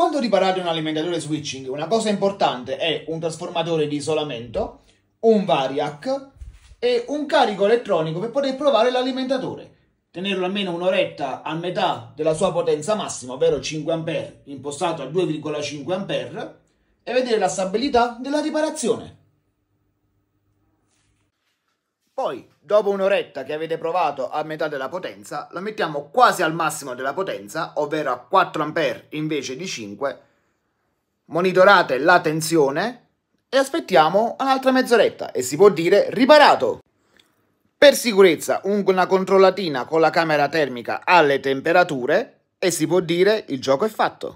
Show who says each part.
Speaker 1: Quando riparate un alimentatore switching, una cosa importante è un trasformatore di isolamento, un variac e un carico elettronico per poter provare l'alimentatore. Tenerlo almeno un'oretta a metà della sua potenza massima, ovvero 5 A, impostato a 2,5 A, e vedere la stabilità della riparazione. Poi, dopo un'oretta che avete provato a metà della potenza, la mettiamo quasi al massimo della potenza, ovvero a 4A invece di 5. Monitorate la tensione e aspettiamo un'altra mezz'oretta e si può dire riparato. Per sicurezza una controllatina con la camera termica alle temperature e si può dire il gioco è fatto.